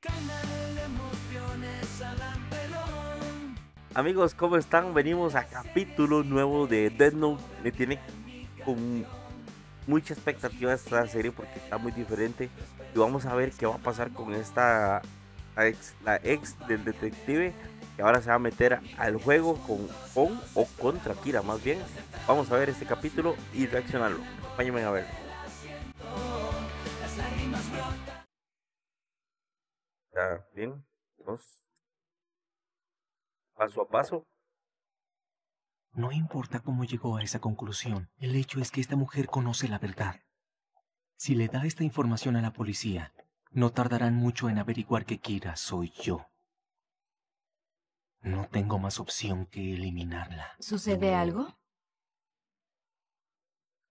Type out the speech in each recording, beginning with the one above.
canal de emociones al pelón. Amigos, ¿cómo están? Venimos a capítulo nuevo de Dead Note. Me tiene con mucha expectativa esta serie porque está muy diferente. Y vamos a ver qué va a pasar con esta ex, la ex del detective que ahora se va a meter al juego con, con o contra Kira más bien. Vamos a ver este capítulo y reaccionarlo. Acompáñenme a ver. Está bien, paso a paso. No importa cómo llegó a esa conclusión, el hecho es que esta mujer conoce la verdad. Si le da esta información a la policía, no tardarán mucho en averiguar que Kira soy yo. No tengo más opción que eliminarla. ¿Sucede algo?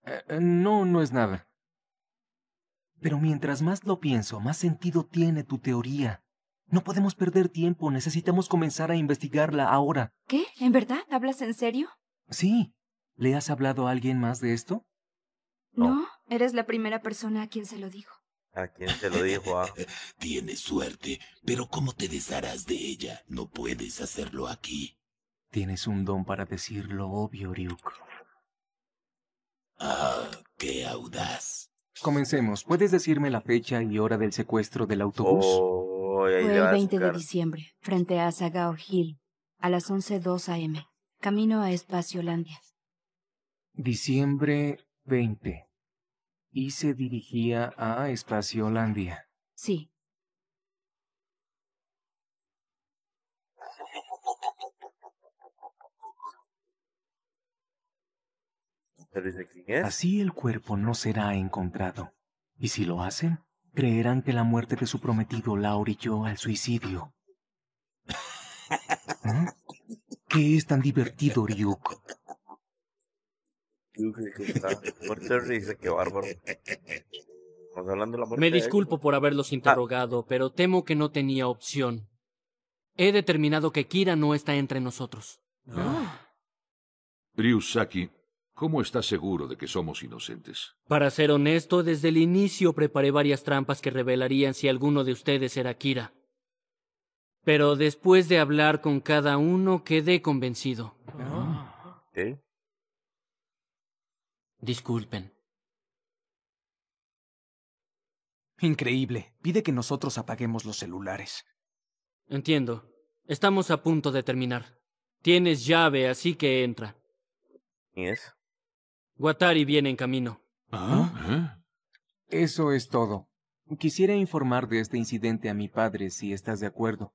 Eh, eh, no, no es nada. Pero mientras más lo pienso, más sentido tiene tu teoría. No podemos perder tiempo, necesitamos comenzar a investigarla ahora. ¿Qué? ¿En verdad? ¿Hablas en serio? Sí. ¿Le has hablado a alguien más de esto? No, eres la primera persona a quien se lo dijo. ¿A quién se lo dijo? Ah. Tienes suerte, pero ¿cómo te desharás de ella? No puedes hacerlo aquí. Tienes un don para decir lo obvio, Ryuk. Ah, qué audaz. Comencemos. ¿Puedes decirme la fecha y hora del secuestro del autobús? Fue el 20 de diciembre, frente a Sagao Hill, a las 11.02 am, camino a Espacio Landia. Diciembre 20. Y se dirigía a Espacio Landia. Sí, Así el cuerpo no será encontrado. Y si lo hacen, creerán que la muerte de su prometido la orilló al suicidio. ¿Eh? ¿Qué es tan divertido, Ryuk? Me disculpo por haberlos interrogado, pero temo que no tenía opción. He determinado que Kira no está entre nosotros. Ah. Ryusaki ¿Cómo estás seguro de que somos inocentes? Para ser honesto, desde el inicio preparé varias trampas que revelarían si alguno de ustedes era Kira. Pero después de hablar con cada uno, quedé convencido. ¿Qué? Disculpen. Increíble. Pide que nosotros apaguemos los celulares. Entiendo. Estamos a punto de terminar. Tienes llave, así que entra. ¿Y es? Watari viene en camino. ¿Ah? ¿Eh? Eso es todo. Quisiera informar de este incidente a mi padre si estás de acuerdo.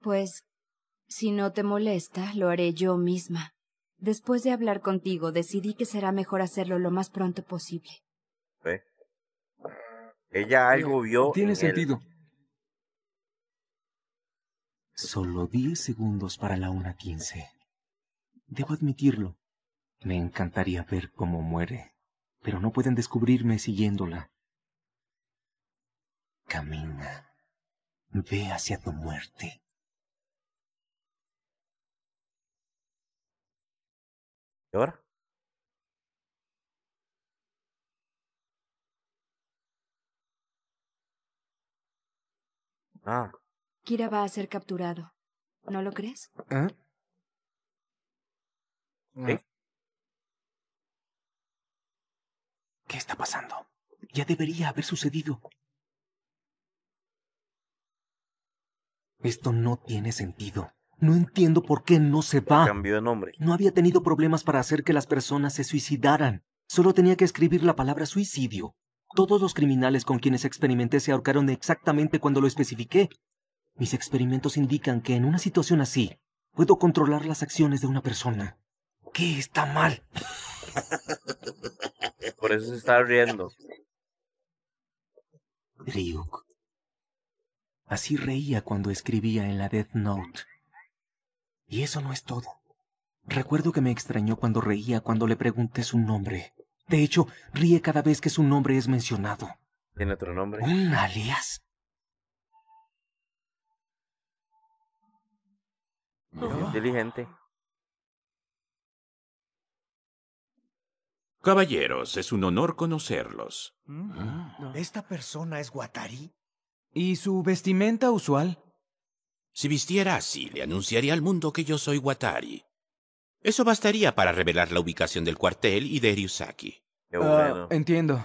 Pues, si no te molesta, lo haré yo misma. Después de hablar contigo, decidí que será mejor hacerlo lo más pronto posible. ¿Eh? Ella algo vio. Tiene sentido. Solo 10 segundos para la 1.15. Debo admitirlo. Me encantaría ver cómo muere, pero no pueden descubrirme siguiéndola. Camina. Ve hacia tu muerte. ¿Y ahora? Ah. Kira va a ser capturado. ¿No lo crees? ¿Eh? ¿Qué está pasando? Ya debería haber sucedido. Esto no tiene sentido. No entiendo por qué no se va. Cambio de nombre. No había tenido problemas para hacer que las personas se suicidaran. Solo tenía que escribir la palabra suicidio. Todos los criminales con quienes experimenté se ahorcaron exactamente cuando lo especifiqué. Mis experimentos indican que en una situación así, puedo controlar las acciones de una persona. ¿Qué está mal? Por eso se está riendo. Ryuk. Así reía cuando escribía en la Death Note. Y eso no es todo. Recuerdo que me extrañó cuando reía cuando le pregunté su nombre. De hecho, ríe cada vez que su nombre es mencionado. ¿Tiene otro nombre? ¿Un alias? Inteligente. Caballeros, es un honor conocerlos. Mm. Ah. ¿Esta persona es Watari? ¿Y su vestimenta usual? Si vistiera así, le anunciaría al mundo que yo soy Watari. Eso bastaría para revelar la ubicación del cuartel y de Ryusaki. Ah, entiendo.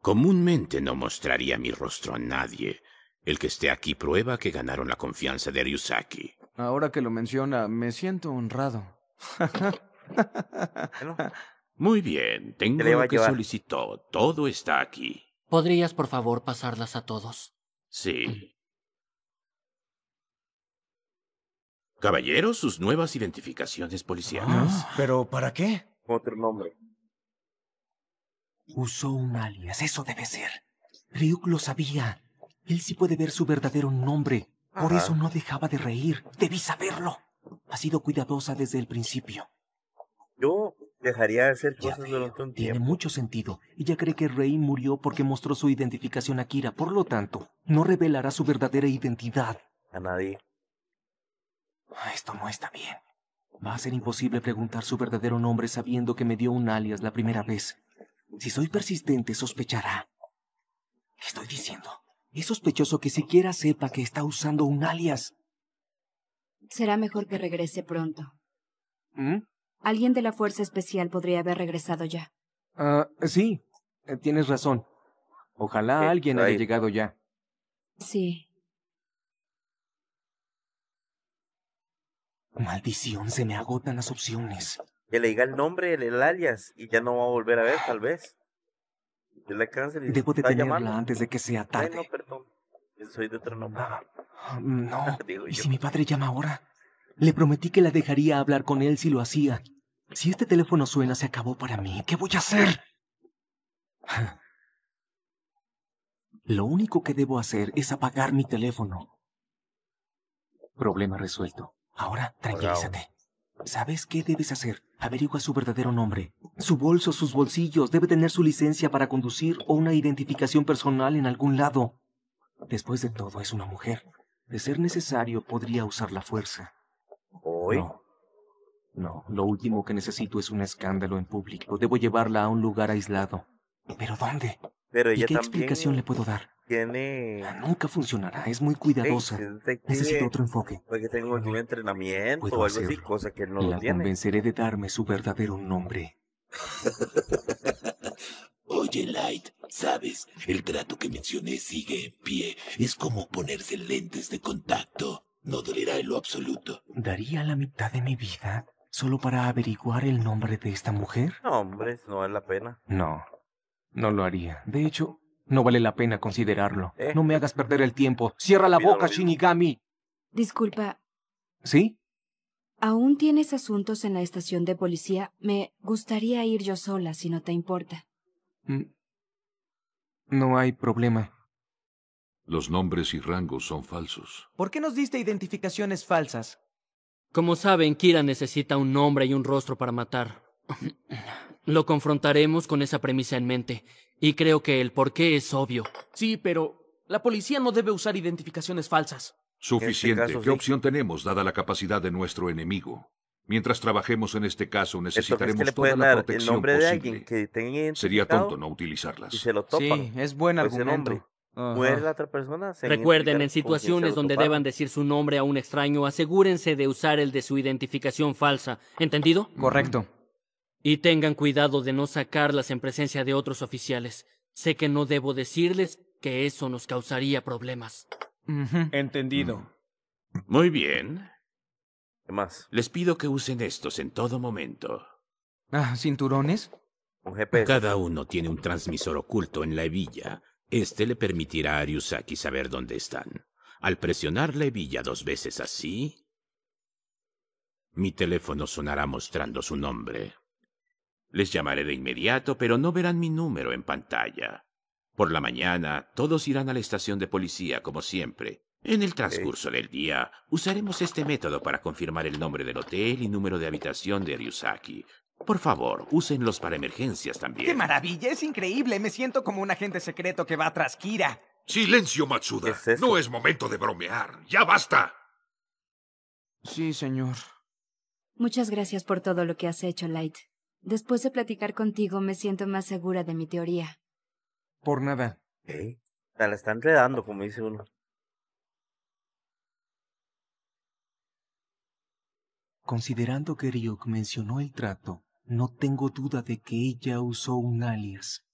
Comúnmente no mostraría mi rostro a nadie. El que esté aquí prueba que ganaron la confianza de Ryusaki. Ahora que lo menciona, me siento honrado. Muy bien, tengo lo que solicitó. Todo está aquí. ¿Podrías, por favor, pasarlas a todos? Sí. Mm. Caballeros, sus nuevas identificaciones policiales. Ah, ¿Pero para qué? Otro nombre. Usó un alias, eso debe ser. Ryuk lo sabía. Él sí puede ver su verdadero nombre. Por eso no dejaba de reír. Debí saberlo. Ha sido cuidadosa desde el principio. Yo Dejaría de hacer cosas durante un Tiene mucho sentido. Ella cree que Rey murió porque mostró su identificación a Kira. Por lo tanto, no revelará su verdadera identidad. A nadie. Ah, esto no está bien. Va a ser imposible preguntar su verdadero nombre sabiendo que me dio un alias la primera vez. Si soy persistente, sospechará. ¿Qué estoy diciendo? Es sospechoso que siquiera sepa que está usando un alias. Será mejor que regrese pronto. ¿Mm? Alguien de la Fuerza Especial podría haber regresado ya. Ah, sí, eh, tienes razón. Ojalá alguien haya llegado ya. Sí. Maldición, se me agotan las opciones. Que le diga el nombre, el, alias, y ya no va a volver a ver, tal vez. Debo detenerla antes de que sea tarde. no, perdón. Soy de otro nombre. Ah, mm, no. ¿Y si mi padre llama ahora? Le prometí que la dejaría hablar con él si lo hacía. Si este teléfono suena, se acabó para mí. ¿Qué voy a hacer? Lo único que debo hacer es apagar mi teléfono. Problema resuelto. Ahora, tranquilízate. ¿Sabes qué debes hacer? Averigua su verdadero nombre. Su bolso, sus bolsillos. Debe tener su licencia para conducir o una identificación personal en algún lado. Después de todo, es una mujer. De ser necesario, podría usar la fuerza. No. no. lo último que necesito es un escándalo en público. Debo llevarla a un lugar aislado. ¿Pero dónde? ¿Y qué explicación le puedo dar? Ah, nunca funcionará, es muy cuidadosa. necesito otro enfoque. Porque tengo o la convenceré de darme su verdadero nombre. Oye, Light, ¿sabes? El trato que mencioné sigue en pie. Es como ponerse lentes de contacto. No dolerá en lo absoluto. ¿Daría la mitad de mi vida solo para averiguar el nombre de esta mujer? No, hombre, no vale la pena. No, no lo haría. De hecho, no vale la pena considerarlo. Eh. No me hagas perder el tiempo. Cierra la boca, Shinigami. Disculpa. ¿Sí? Aún tienes asuntos en la estación de policía. Me gustaría ir yo sola, si no te importa. Mm. No hay problema. Los nombres y rangos son falsos. ¿Por qué nos diste identificaciones falsas? Como saben, Kira necesita un nombre y un rostro para matar. Lo confrontaremos con esa premisa en mente, y creo que el por qué es obvio. Sí, pero la policía no debe usar identificaciones falsas. Suficiente. Este ¿Qué opción tenemos dada la capacidad de nuestro enemigo? Mientras trabajemos en este caso, necesitaremos toda la protección Sería tonto no utilizarlas. sí, es buen pues argumento la otra persona. Recuerden, en situaciones donde deban decir su nombre a un extraño, asegúrense de usar el de su identificación falsa. ¿Entendido? Correcto. Y tengan cuidado de no sacarlas en presencia de otros oficiales. Sé que no debo decirles que eso nos causaría problemas. Entendido. Muy bien. ¿Qué más? Les pido que usen estos en todo momento. Ah, ¿cinturones? Un GPS. Cada uno tiene un transmisor oculto en la hebilla este le permitirá a Ryusaki saber dónde están. Al presionar la hebilla dos veces así, mi teléfono sonará mostrando su nombre. Les llamaré de inmediato, pero no verán mi número en pantalla. Por la mañana, todos irán a la estación de policía, como siempre. En el transcurso del día, usaremos este método para confirmar el nombre del hotel y número de habitación de Ryusaki. Por favor, úsenlos para emergencias también. ¡Qué maravilla! ¡Es increíble! Me siento como un agente secreto que va tras Kira. Silencio, Matsuda. no es momento de bromear. Ya basta. Sí, señor. Muchas gracias por todo lo que has hecho, Light. Después de platicar contigo, me siento más segura de mi teoría. Por nada. ¿Eh? la están enredando, como dice uno. Considerando que Ryuk mencionó el trato, no tengo duda de que ella usó un alias.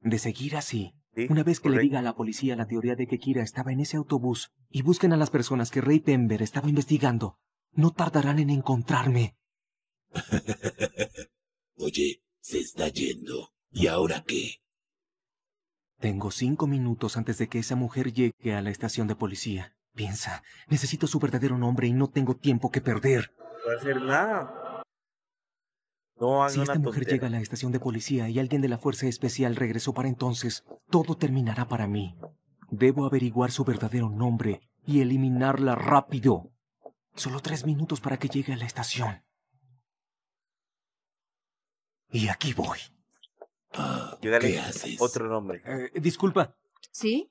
De seguir así, una vez que le diga a la policía la teoría de que Kira estaba en ese autobús y busquen a las personas que Ray Pember estaba investigando, no tardarán en encontrarme. Oye, se está yendo. ¿Y ahora qué? Tengo cinco minutos antes de que esa mujer llegue a la estación de policía. Piensa, necesito su verdadero nombre y no tengo tiempo que perder. No a hacer nada. Si esta mujer llega a la estación de policía y alguien de la Fuerza Especial regresó para entonces, todo terminará para mí. Debo averiguar su verdadero nombre y eliminarla rápido. Solo tres minutos para que llegue a la estación. Y aquí voy. ¿Qué haces? Otro nombre. Eh, disculpa. ¿Sí?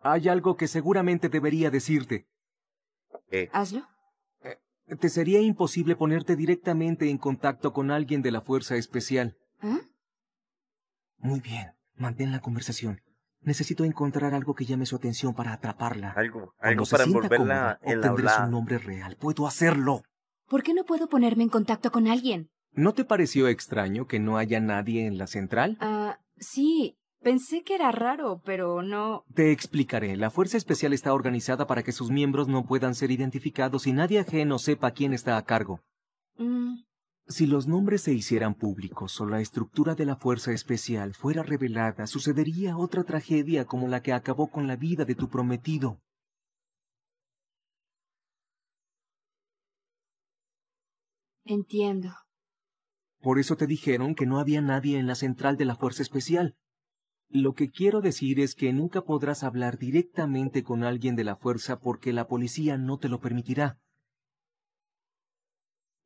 Hay algo que seguramente debería decirte. Hazlo te sería imposible ponerte directamente en contacto con alguien de la Fuerza Especial. ¿Eh? Muy bien, mantén la conversación. Necesito encontrar algo que llame su atención para atraparla. Algo, algo para envolverla en la su nombre real. Puedo hacerlo. ¿Por qué no puedo ponerme en contacto con alguien? ¿No te pareció extraño que no haya nadie en la central? Ah, sí. Pensé que era raro, pero no... Te explicaré. La Fuerza Especial está organizada para que sus miembros no puedan ser identificados y nadie ajeno sepa quién está a cargo. Mm. Si los nombres se hicieran públicos o la estructura de la Fuerza Especial fuera revelada, sucedería otra tragedia como la que acabó con la vida de tu prometido. Entiendo. Por eso te dijeron que no había nadie en la central de la Fuerza Especial. Lo que quiero decir es que nunca podrás hablar directamente con alguien de la fuerza porque la policía no te lo permitirá.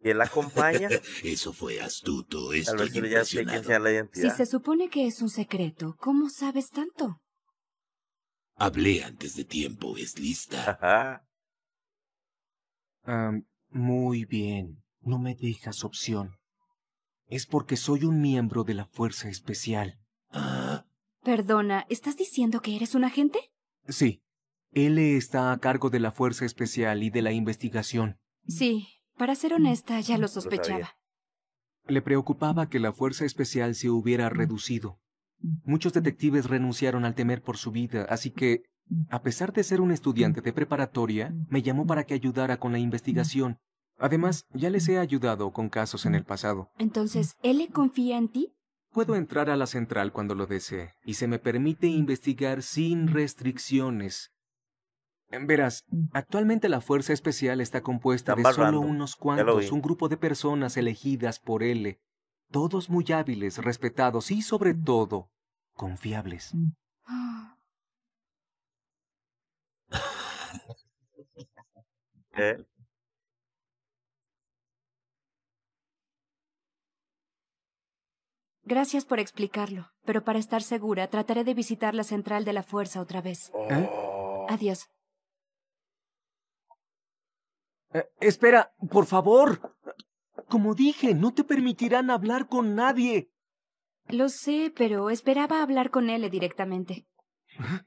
¿Y la acompaña? Eso fue astuto. Estoy Si se supone que es un secreto, ¿cómo sabes tanto? Hablé antes de tiempo, es lista. Ah, muy bien, no me dejas opción. Es porque soy un miembro de la Fuerza Especial. Ah, Perdona, ¿estás diciendo que eres un agente? Sí. él está a cargo de la Fuerza Especial y de la investigación. Sí, para ser mm. honesta, ya lo sospechaba. Le preocupaba que la Fuerza Especial se hubiera mm. reducido. Muchos detectives renunciaron al temer por su vida, así que, a pesar de ser un estudiante de preparatoria, me llamó para que ayudara con la investigación. Además, ya les he ayudado con casos en el pasado. Entonces, ¿L confía en ti? Puedo entrar a la central cuando lo desee y se me permite investigar sin restricciones. Em, verás, mm. actualmente la Fuerza Especial está compuesta de solo unos cuantos, un grupo de personas elegidas por él, todos muy hábiles, respetados y sobre mm. todo, confiables. Mm. ¿Eh? Gracias por explicarlo, pero para estar segura trataré de visitar la central de la fuerza otra vez. ¿Eh? Adiós. Eh, espera, por favor. Como dije, no te permitirán hablar con nadie. Lo sé, pero esperaba hablar con él directamente. ¿Eh?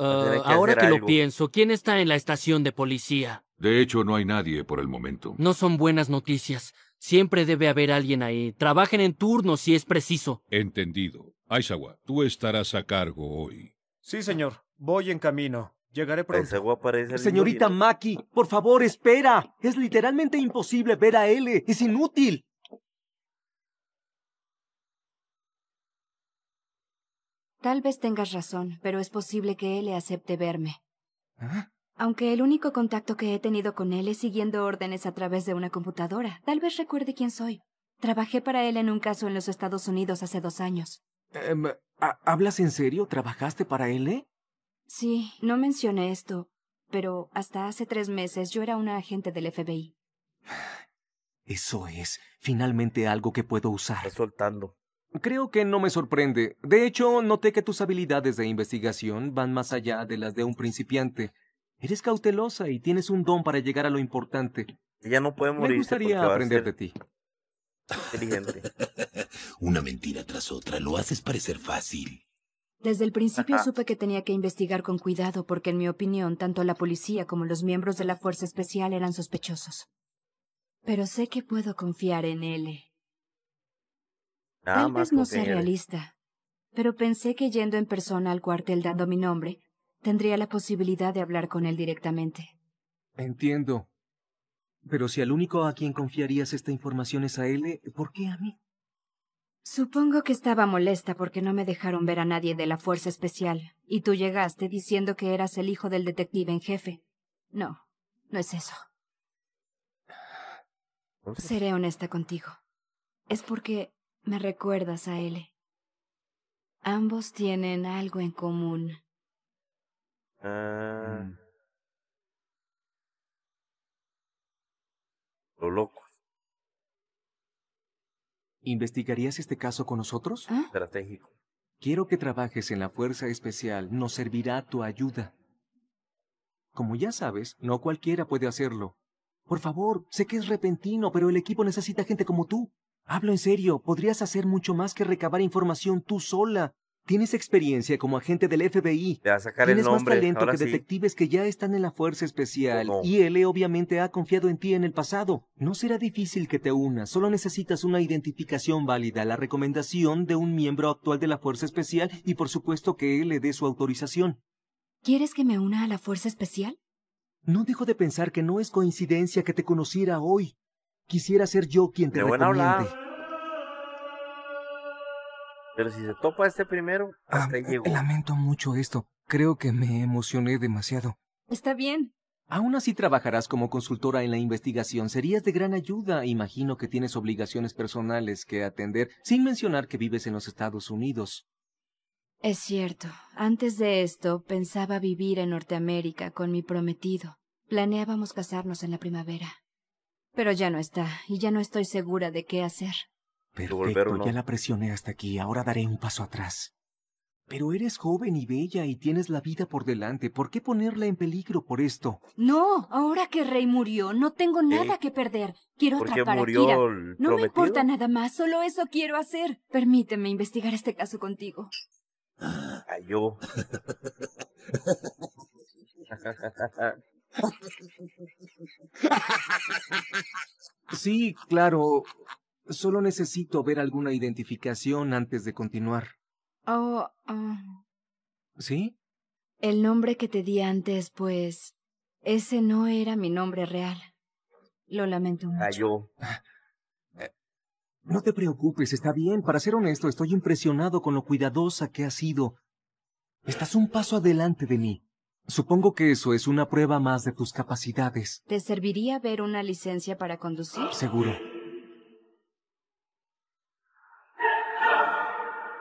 Ah, ahora que lo pienso, ¿quién está en la estación de policía? De hecho, no hay nadie por el momento. No son buenas noticias. Siempre debe haber alguien ahí. Trabajen en turno si es preciso. Entendido. Aizawa, tú estarás a cargo hoy. Sí, señor. Voy en camino. Llegaré pronto. Señorita Maki, por favor, espera. Es literalmente imposible ver a L. Es inútil. Tal vez tengas razón, pero es posible que él le acepte verme. ¿Ah? Aunque el único contacto que he tenido con él es siguiendo órdenes a través de una computadora, tal vez recuerde quién soy. Trabajé para él en un caso en los Estados Unidos hace dos años. Em, ¿Hablas en serio? ¿Trabajaste para él? Eh? Sí, no mencioné esto, pero hasta hace tres meses yo era una agente del FBI. Eso es, finalmente algo que puedo usar. Creo que no me sorprende. De hecho, noté que tus habilidades de investigación van más allá de las de un principiante. Eres cautelosa y tienes un don para llegar a lo importante. Ya no puede morir. Me gustaría aprender de ti. Inteligente. Una mentira tras otra. Lo haces parecer fácil. Desde el principio supe que tenía que investigar con cuidado porque, en mi opinión, tanto la policía como los miembros de la Fuerza Especial eran sospechosos. Pero sé que puedo confiar en él. Tal vez no sea realista, pero pensé que yendo en persona al cuartel dando mi nombre, tendría la posibilidad de hablar con él directamente. Entiendo. Pero si al único a quien confiarías esta información es a él, eh, ¿por qué a mí? Supongo que estaba molesta porque no me dejaron ver a nadie de la Fuerza Especial, y tú llegaste diciendo que eras el hijo del detective en jefe. No, no es eso. Seré honesta contigo. Es porque me recuerdas a él. Ambos tienen algo en común. Ah. Mm. Lo loco. ¿Investigarías este caso con nosotros? ¿Ah? Estratégico. Quiero que trabajes en la Fuerza Especial. Nos servirá tu ayuda. Como ya sabes, no cualquiera puede hacerlo. Por favor, sé que es repentino, pero el equipo necesita gente como tú. Hablo en serio, podrías hacer mucho más que recabar información tú sola. Tienes experiencia como agente del FBI. Te a sacar Tienes el nombre. más talento que detectives que ya están en la Fuerza Especial. Y él obviamente ha confiado en ti en el pasado. No será difícil que te unas, solo necesitas una identificación válida, la recomendación de un miembro actual de la Fuerza Especial y por supuesto que él le dé su autorización. ¿Quieres que me una a la Fuerza Especial? No dejo de pensar que no es coincidencia que te conociera hoy. Quisiera ser yo quien te recomiende. Pero si se topa este primero, ah, hasta ah, Lamento mucho esto. Creo que me emocioné demasiado. Está bien. Aún así trabajarás como consultora en la investigación. Serías de gran ayuda. Imagino que tienes obligaciones personales que atender, sin mencionar que vives en los Estados Unidos. Es cierto. Antes de esto, pensaba vivir en Norteamérica con mi prometido. Planeábamos casarnos en la primavera. Pero ya no está, y ya no estoy segura de qué hacer. Pero ya la presioné hasta aquí, ahora daré un paso atrás. Pero eres joven y bella y tienes la vida por delante. ¿Por qué ponerla en peligro por esto? No, ahora que Rey murió, no tengo eh, nada que perder. Quiero atrapar a Kira. No me importa nada más, solo eso quiero hacer. Permíteme investigar este caso contigo. Ah, yo. Sí, claro. Solo necesito ver alguna identificación antes de continuar. Oh, ah. ¿Sí? El nombre que te di antes, pues, ese no era mi nombre real. Lo lamento mucho. Ah, eh, no te preocupes, está bien. Para ser honesto, estoy impresionado con lo cuidadosa que has sido. Estás un paso adelante de mí. Supongo que eso es una prueba más de tus capacidades. ¿Te serviría ver una licencia para conducir? Seguro.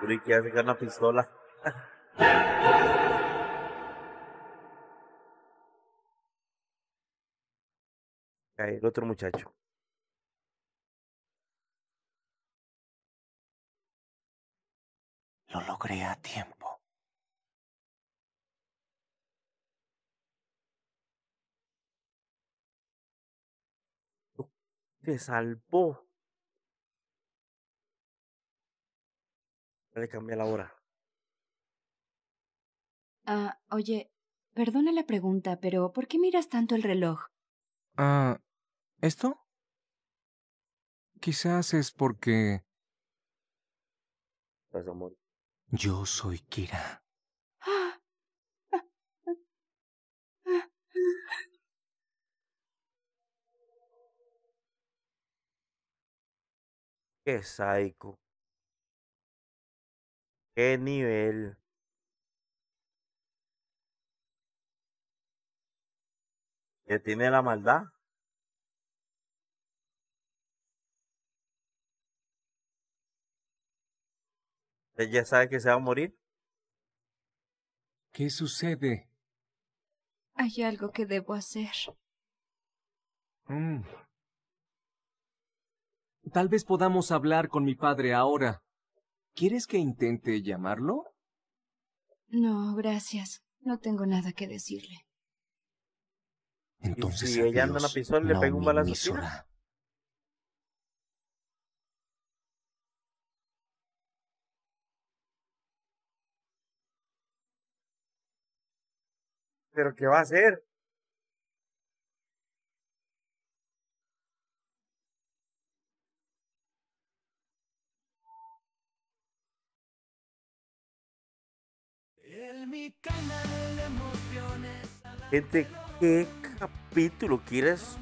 Creí que dejado una pistola. Ahí, el otro muchacho. Lo logré a tiempo. ¡Me salvó. le cambié la hora. Ah, oye, perdona la pregunta, pero ¿por qué miras tanto el reloj? Ah, ¿esto? Quizás es porque... ¿Estás pues, Yo soy Kira. Ah, ah, ah, Qué psycho. Qué nivel. Que tiene la maldad. Él ¿E ya sabe que se va a morir. ¿Qué sucede? Hay algo que debo hacer. Mm. Tal vez podamos hablar con mi padre ahora. ¿Quieres que intente llamarlo? No, gracias. No tengo nada que decirle. Entonces, si ella anda en la pistola, le pega un balazo. ¿Pero qué va a hacer? Gente, ¿qué capítulo quieres?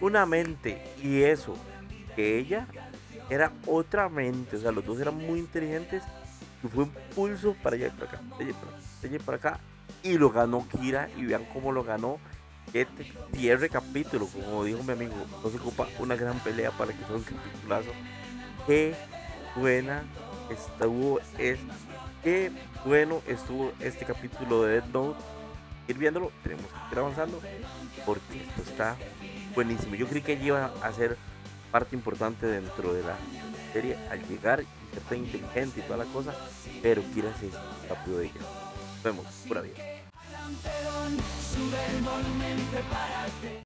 Una mente. Y eso, que ella era otra mente. O sea, los dos eran muy inteligentes. Y fue un pulso para allá y para acá. Para y para, acá. Y lo ganó Kira. Y vean cómo lo ganó. Este cierre capítulo, como dijo mi amigo, no se ocupa una gran pelea para que son un capitulazo. Qué buena estuvo esta qué bueno estuvo este capítulo de Dead Note. Ir viéndolo, tenemos que ir avanzando porque esto pues, está buenísimo. Yo creí que iba a ser parte importante dentro de la serie al llegar y ser tan inteligente y toda la cosa, pero quieras ser rápido de ella. Nos vemos, pura vida.